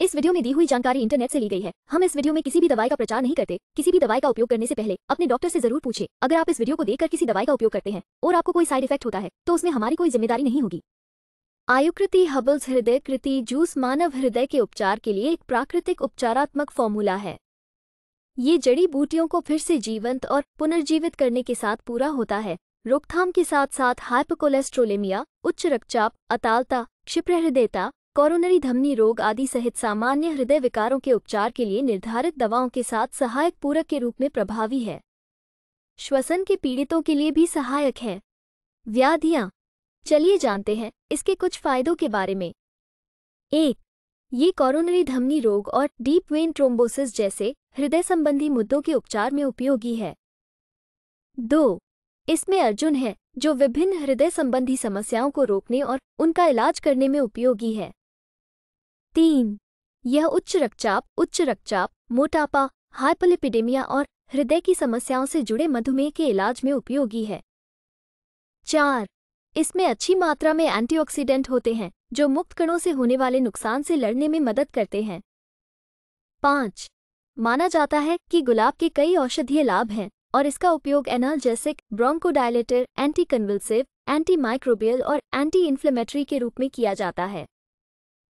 इस वीडियो में दी हुई जानकारी इंटरनेट से ली गई है हम इस वीडियो में किसी भी दवाई का प्रचार नहीं करते किसी भी दवाई का उपयोग करने से पहले अपने डॉक्टर से जरूर पूछे अगर आप इस वीडियो को देखकर किसी दवाई का उपयोग करते हैं और आपको कोई साइड इफेक्ट होता है तो उसमें हमारी कोई जिम्मेदारी नहीं होगी आयुकृति हबल्स हृदय कृति जूस मानव हृदय के उपचार के लिए एक प्राकृतिक उपचारात्मक फॉर्मूला है ये जड़ी बूटियों को फिर से जीवंत और पुनर्जीवित करने के साथ पूरा होता है रोकथाम के साथ साथ हाइपोकोलेस्ट्रोलेमिया उच्च रक्तचाप अतालता क्षिप्रहृदयता कोरोनरी धमनी रोग आदि सहित सामान्य हृदय विकारों के उपचार के लिए निर्धारित दवाओं के साथ सहायक पूरक के रूप में प्रभावी है श्वसन के पीड़ितों के लिए भी सहायक है व्याधियां चलिए जानते हैं इसके कुछ फायदों के बारे में एक ये कोरोनरी धमनी रोग और डीप वेन ट्रोम्बोसिस जैसे हृदय संबंधी मुद्दों के उपचार में उपयोगी है दो इसमें अर्जुन है जो विभिन्न हृदय संबंधी समस्याओं को रोकने और उनका इलाज करने में उपयोगी है तीन यह उच्च रक्तचाप उच्च रक्तचाप मोटापा हाइपलिपिडेमिया और हृदय की समस्याओं से जुड़े मधुमेह के इलाज में उपयोगी है चार इसमें अच्छी मात्रा में एंटीऑक्सीडेंट होते हैं जो मुक्त कणों से होने वाले नुकसान से लड़ने में मदद करते हैं पाँच माना जाता है कि गुलाब के कई औषधीय लाभ हैं और इसका उपयोग analgesic bronchodilator anti convulsive anti microbial और एंटी इन्फ्लेमेटरी के रूप में किया जाता है